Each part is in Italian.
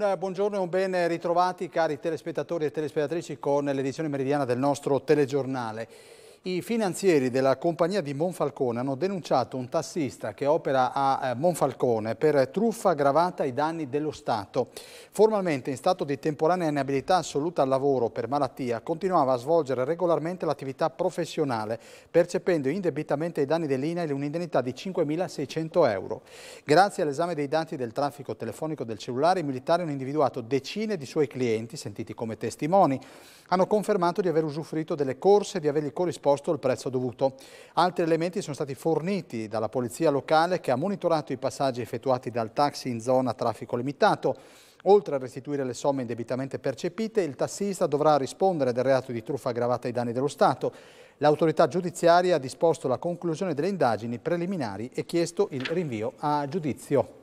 Un eh, buongiorno e un ben ritrovati cari telespettatori e telespettatrici con l'edizione meridiana del nostro telegiornale. I finanzieri della compagnia di Monfalcone hanno denunciato un tassista che opera a eh, Monfalcone per truffa aggravata ai danni dello Stato. Formalmente in stato di temporanea inabilità assoluta al lavoro per malattia, continuava a svolgere regolarmente l'attività professionale, percependo indebitamente ai danni dell'INAIL un'indennità di 5.600 euro. Grazie all'esame dei dati del traffico telefonico del cellulare, i militari hanno individuato decine di suoi clienti, sentiti come testimoni, hanno confermato di aver usufruito delle corse e di avergli corrisposto imposto il prezzo dovuto. Altri elementi sono stati forniti dalla polizia locale che ha monitorato i passaggi effettuati dal taxi in zona traffico limitato. Oltre a restituire le somme indebitamente percepite, il tassista dovrà rispondere del reato di truffa aggravata ai danni dello Stato. L'autorità giudiziaria ha disposto la conclusione delle indagini preliminari e chiesto il rinvio a giudizio.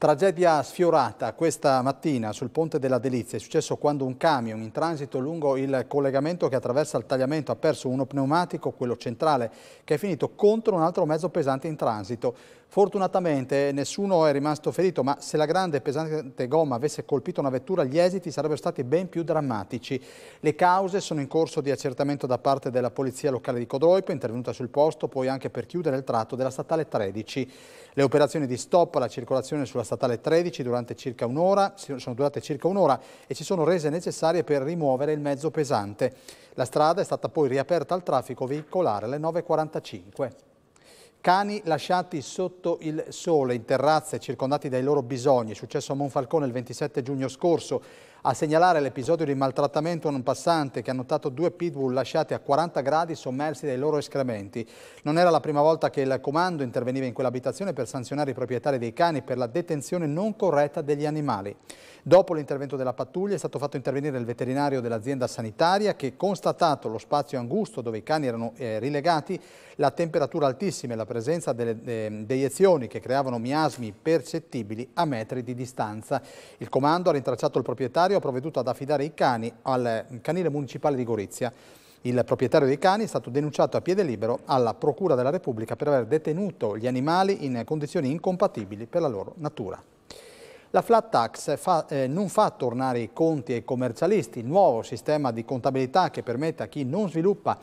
Tragedia sfiorata questa mattina sul ponte della Delizia. È successo quando un camion in transito lungo il collegamento che attraversa il tagliamento ha perso uno pneumatico, quello centrale, che è finito contro un altro mezzo pesante in transito. Fortunatamente nessuno è rimasto ferito, ma se la grande e pesante gomma avesse colpito una vettura, gli esiti sarebbero stati ben più drammatici. Le cause sono in corso di accertamento da parte della polizia locale di Codroipo, intervenuta sul posto, poi anche per chiudere il tratto della statale 13. Le operazioni di stop alla circolazione sulla statale 13 durante circa sono durate circa un'ora e si sono rese necessarie per rimuovere il mezzo pesante. La strada è stata poi riaperta al traffico veicolare alle 9.45. Cani lasciati sotto il sole, in terrazze, circondati dai loro bisogni. È successo a Monfalcone il 27 giugno scorso. A segnalare l'episodio di maltrattamento a un passante che ha notato due pitbull lasciati a 40 gradi sommersi dai loro escrementi. Non era la prima volta che il comando interveniva in quell'abitazione per sanzionare i proprietari dei cani per la detenzione non corretta degli animali. Dopo l'intervento della pattuglia è stato fatto intervenire il veterinario dell'azienda sanitaria che, constatato lo spazio angusto dove i cani erano eh, rilegati, la temperatura altissima e la presenza delle eh, deiezioni che creavano miasmi percettibili a metri di distanza. Il comando ha rintracciato il proprietario proprietario ha provveduto ad affidare i cani al canile municipale di Gorizia. Il proprietario dei cani è stato denunciato a piede libero alla Procura della Repubblica per aver detenuto gli animali in condizioni incompatibili per la loro natura. La flat tax fa, eh, non fa tornare i conti ai commercialisti, il nuovo sistema di contabilità che permette a chi non sviluppa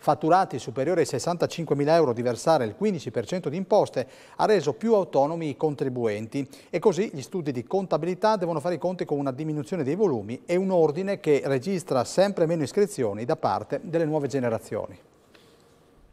fatturati superiori ai 65.000 euro di versare il 15% di imposte ha reso più autonomi i contribuenti e così gli studi di contabilità devono fare i conti con una diminuzione dei volumi e un ordine che registra sempre meno iscrizioni da parte delle nuove generazioni.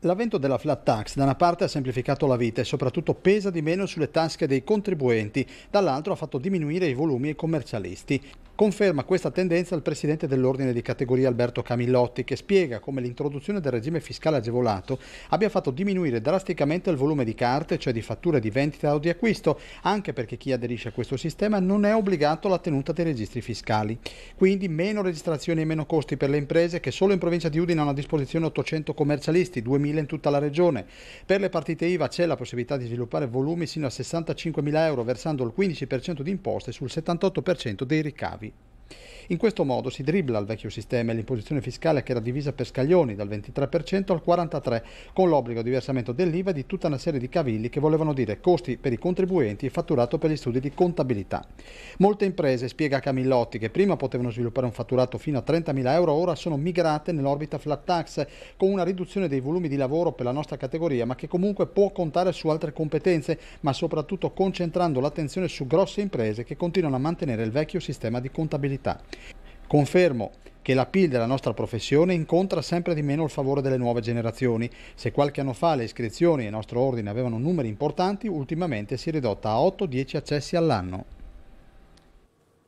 L'avvento della flat tax da una parte ha semplificato la vita e soprattutto pesa di meno sulle tasche dei contribuenti, dall'altro ha fatto diminuire i volumi ai commercialisti. Conferma questa tendenza il presidente dell'ordine di categoria Alberto Camillotti che spiega come l'introduzione del regime fiscale agevolato abbia fatto diminuire drasticamente il volume di carte, cioè di fatture di vendita o di acquisto, anche perché chi aderisce a questo sistema non è obbligato alla tenuta dei registri fiscali. Quindi meno registrazioni e meno costi per le imprese che solo in provincia di Udine hanno a disposizione 800 commercialisti, 2000 in tutta la regione. Per le partite IVA c'è la possibilità di sviluppare volumi sino a 65.000 euro versando il 15% di imposte sul 78% dei ricavi. In questo modo si dribbla il vecchio sistema e l'imposizione fiscale che era divisa per scaglioni dal 23% al 43%, con l'obbligo di versamento dell'IVA e di tutta una serie di cavilli che volevano dire costi per i contribuenti e fatturato per gli studi di contabilità. Molte imprese, spiega Camillotti, che prima potevano sviluppare un fatturato fino a 30.000 euro, ora sono migrate nell'orbita flat tax con una riduzione dei volumi di lavoro per la nostra categoria, ma che comunque può contare su altre competenze, ma soprattutto concentrando l'attenzione su grosse imprese che continuano a mantenere il vecchio sistema di contabilità professionalità. Confermo che la PIL della nostra professione incontra sempre di meno il favore delle nuove generazioni. Se qualche anno fa le iscrizioni e il nostro ordine avevano numeri importanti, ultimamente si è ridotta a 8-10 accessi all'anno.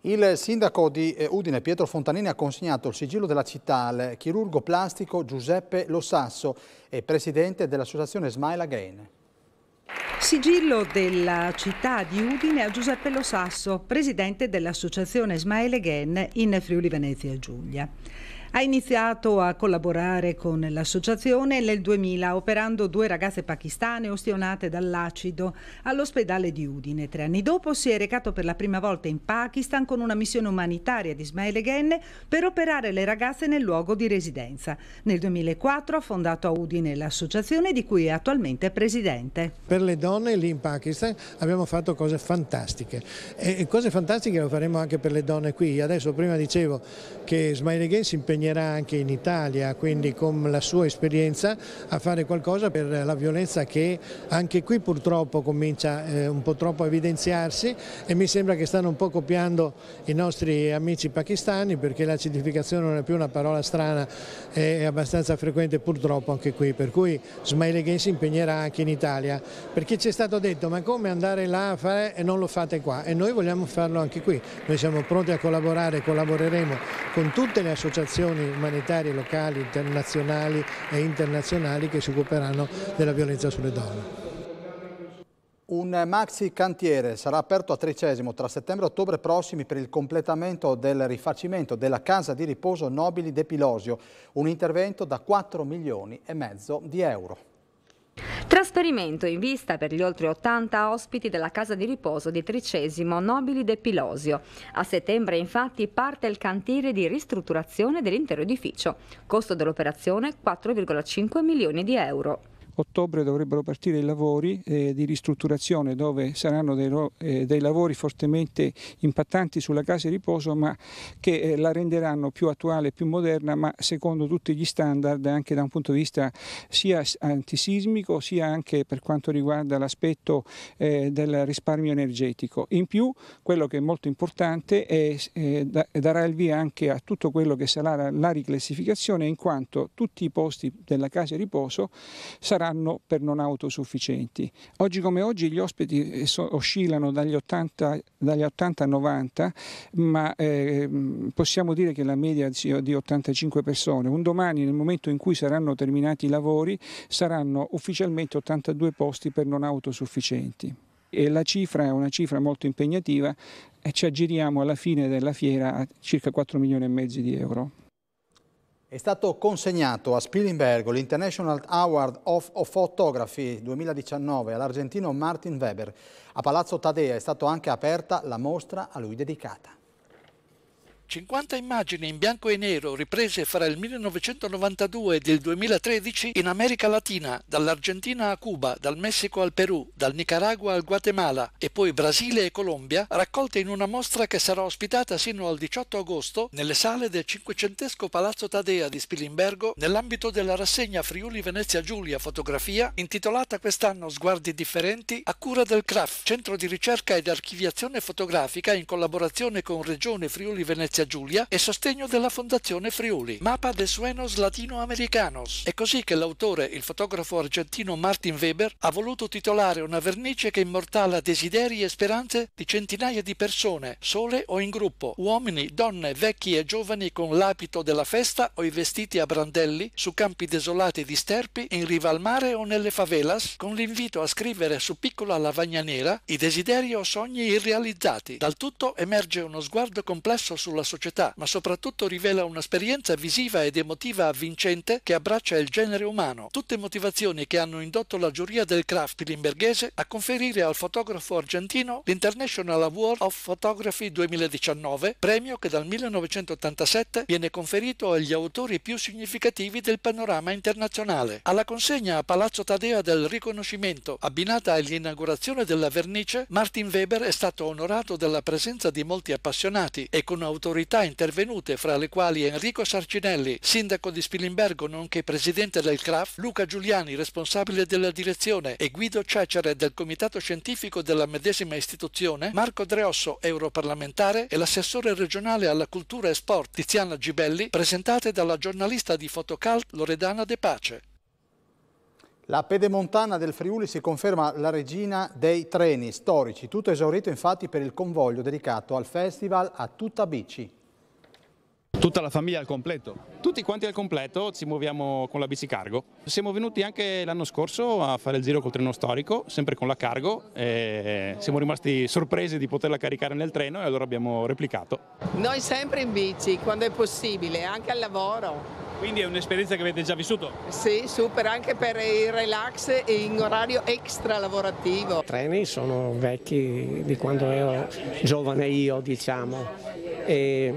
Il sindaco di eh, Udine Pietro Fontanini ha consegnato il sigillo della città al chirurgo plastico Giuseppe Lossasso e presidente dell'associazione Smile Again. Sigillo della città di Udine a Giuseppe Lo Sasso, presidente dell'associazione Smaele Ghen in Friuli Venezia Giulia. Ha iniziato a collaborare con l'associazione nel 2000 operando due ragazze pakistane ostionate dall'acido all'ospedale di Udine. Tre anni dopo si è recato per la prima volta in Pakistan con una missione umanitaria di Ismaele Ghenne per operare le ragazze nel luogo di residenza. Nel 2004 ha fondato a Udine l'associazione di cui è attualmente presidente. Per le donne lì in Pakistan abbiamo fatto cose fantastiche e cose fantastiche lo faremo anche per le donne qui. Adesso prima dicevo che Ismaele Ghenne si impegna impegnerà anche in Italia, quindi con la sua esperienza, a fare qualcosa per la violenza che anche qui purtroppo comincia eh, un po' troppo a evidenziarsi e mi sembra che stanno un po' copiando i nostri amici pakistani perché l'acidificazione non è più una parola strana, è abbastanza frequente purtroppo anche qui, per cui Smiley Gay si impegnerà anche in Italia, perché ci è stato detto ma come andare là a fare e non lo fate qua e noi vogliamo farlo anche qui, noi siamo pronti a collaborare, collaboreremo con tutte le associazioni missioni umanitarie locali, internazionali e internazionali che si occuperanno della violenza sulle donne. Un maxi cantiere sarà aperto a Tricesimo tra settembre e ottobre prossimi per il completamento del rifacimento della casa di riposo Nobili De Pilosio, un intervento da 4 milioni e mezzo di euro. Trasferimento in vista per gli oltre 80 ospiti della casa di riposo di Tricesimo Nobili de Pilosio. A settembre infatti parte il cantiere di ristrutturazione dell'intero edificio. Costo dell'operazione 4,5 milioni di euro ottobre dovrebbero partire i lavori eh, di ristrutturazione dove saranno dei, eh, dei, lavori fortemente impattanti sulla casa di riposo ma che eh, la renderanno più attuale, più moderna ma secondo tutti gli standard anche da un punto di vista sia antisismico sia anche per quanto riguarda l'aspetto eh, del risparmio energetico. In più quello che è molto importante è, eh, da, darà il via anche a tutto quello che sarà la, la riclassificazione in quanto tutti i posti della casa di riposo saranno danno per non autosufficienti. Oggi come oggi gli ospiti eh, oscillano dagli 80, dagli 80 a 90, ma eh, possiamo dire che la media sia di 85 persone. Un domani, nel momento in cui saranno terminati i lavori, saranno ufficialmente 82 posti per non autosufficienti. E la cifra è una cifra molto impegnativa e ci aggiriamo alla fine della fiera a circa 4 milioni e mezzo di euro. È stato consegnato a Spilimbergo l'International Award of Photography 2019 all'argentino Martin Weber. A Palazzo Tadea è stata anche aperta la mostra a lui dedicata. 50 immagini in bianco e nero riprese fra il 1992 ed il 2013 in America Latina, dall'Argentina a Cuba, dal Messico al Perù, dal Nicaragua al Guatemala e poi Brasile e Colombia, raccolte in una mostra che sarà ospitata sino al 18 agosto nelle sale del cinquecentesco Palazzo Tadea di Spilimbergo nell'ambito della rassegna Friuli Venezia Giulia Fotografia intitolata quest'anno Sguardi differenti a cura del CRAF, Centro di ricerca ed archiviazione fotografica in collaborazione con Regione Friuli Venezia Grazia Giulia e sostegno della Fondazione Friuli. Mapa de suenos latinoamericanos. È così che l'autore, il fotografo argentino Martin Weber, ha voluto titolare una vernice che immortala desideri e speranze di centinaia di persone, sole o in gruppo, uomini, donne, vecchi e giovani con l'apito della festa o i vestiti a brandelli su campi desolati di sterpi in riva al mare o nelle favelas, con l'invito a scrivere su piccola lavagna nera i desideri o sogni irrealizzati. Dal tutto emerge uno sguardo complesso sulla società, ma soprattutto rivela un'esperienza visiva ed emotiva avvincente che abbraccia il genere umano, tutte motivazioni che hanno indotto la giuria del craft limberghese a conferire al fotografo argentino l'International Award of Photography 2019, premio che dal 1987 viene conferito agli autori più significativi del panorama internazionale. Alla consegna a Palazzo Tadea del riconoscimento, abbinata all'inaugurazione della vernice, Martin Weber è stato onorato della presenza di molti appassionati e con autorità autorità intervenute, fra le quali Enrico Sarcinelli, sindaco di Spilimbergo nonché presidente del CRAF, Luca Giuliani, responsabile della direzione, e Guido Cecere del comitato scientifico della medesima istituzione, Marco Dreosso, europarlamentare, e l'assessore regionale alla cultura e sport Tiziana Gibelli, presentate dalla giornalista di Fotocalt Loredana De Pace. La pedemontana del Friuli si conferma la regina dei treni storici, tutto esaurito infatti per il convoglio dedicato al festival a tutta bici. Tutta la famiglia al completo? Tutti quanti al completo, ci muoviamo con la bici cargo. Siamo venuti anche l'anno scorso a fare il giro col treno storico, sempre con la cargo, e siamo rimasti sorpresi di poterla caricare nel treno e allora abbiamo replicato. Noi sempre in bici, quando è possibile, anche al lavoro. Quindi è un'esperienza che avete già vissuto? Sì, super, anche per il relax in orario extra lavorativo. I treni sono vecchi di quando ero giovane io, diciamo. E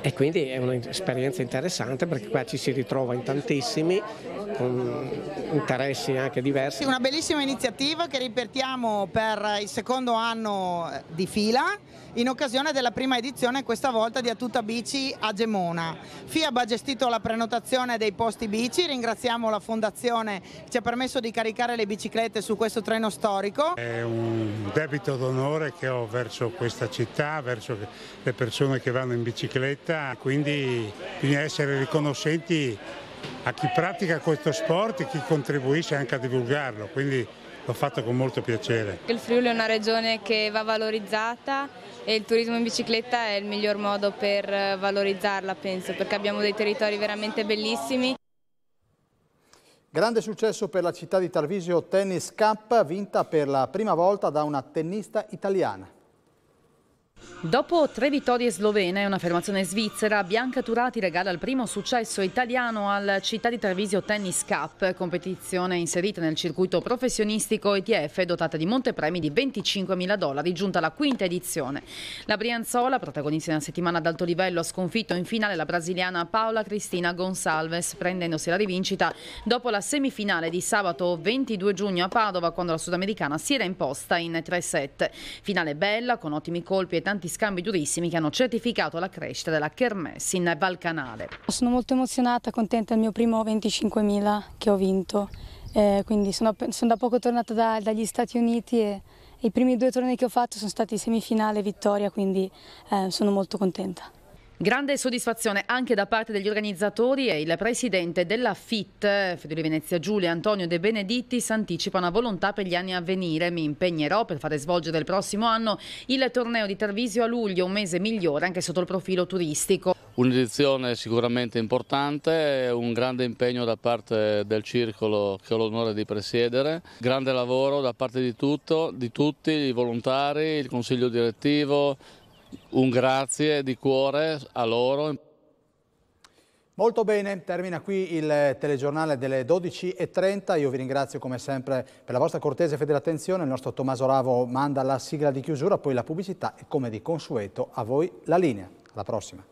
e quindi è un'esperienza interessante perché qua ci si ritrova in tantissimi con interessi anche diversi. Una bellissima iniziativa che ripetiamo per il secondo anno di fila in occasione della prima edizione questa volta di A Tutta Bici a Gemona. FIAB ha gestito la prenotazione dei posti bici, ringraziamo la fondazione che ci ha permesso di caricare le biciclette su questo treno storico. È un debito d'onore che ho verso questa città, verso le persone che vanno in bicicletta fretta, quindi bisogna essere riconoscenti a chi pratica questo sport e chi contribuisce anche a divulgarlo, quindi l'ho fatto con molto piacere. Il Friuli è una regione che va valorizzata e il turismo in bicicletta è il miglior modo per valorizzarla, penso, perché abbiamo dei territori veramente bellissimi. Grande successo per la città di Tarvisio Tennis Cup, vinta per la prima volta da una tennista italiana. Dopo tre vittorie slovene e un'affermazione svizzera, Bianca Turati regala il primo successo italiano al Città di Trevisio Tennis Cup, competizione inserita nel circuito professionistico ETF dotata di montepremi di 25.000 dollari, giunta alla quinta edizione. La Brianzola, protagonista di una settimana ad alto livello, ha sconfitto in finale la brasiliana Paola Cristina Gonsalves, prendendosi la rivincita dopo la semifinale di sabato 22 giugno a Padova, quando la sudamericana si era imposta in 3 set. Finale bella, con ottimi colpi e tanti tanti scambi durissimi che hanno certificato la crescita della Kermesse in Val Canale. Sono molto emozionata, contenta del mio primo 25.000 che ho vinto, eh, quindi sono, sono, da poco tornata da, dagli Stati Uniti e i primi due tornei che ho fatto sono stati semifinale e vittoria, quindi eh, sono molto contenta. Grande soddisfazione anche da parte degli organizzatori e il presidente della FIT, Friuli Venezia Giulia Antonio De Benedittis, anticipa una volontà per gli anni a venire. Mi impegnerò per fare svolgere il prossimo anno il torneo di Tarvisio a luglio, un mese migliore anche sotto il profilo turistico. Un'edizione sicuramente importante, un grande impegno da parte del circolo che ho l'onore di presiedere, grande lavoro da parte di, tutto, di tutti, i volontari, il consiglio direttivo, un grazie di cuore a loro. Molto bene, termina qui il telegiornale delle 12.30. Io vi ringrazio come sempre per la vostra cortese e fedele attenzione. Il nostro Tommaso Ravo manda la sigla di chiusura, poi la pubblicità e come di consueto a voi la linea. Alla prossima.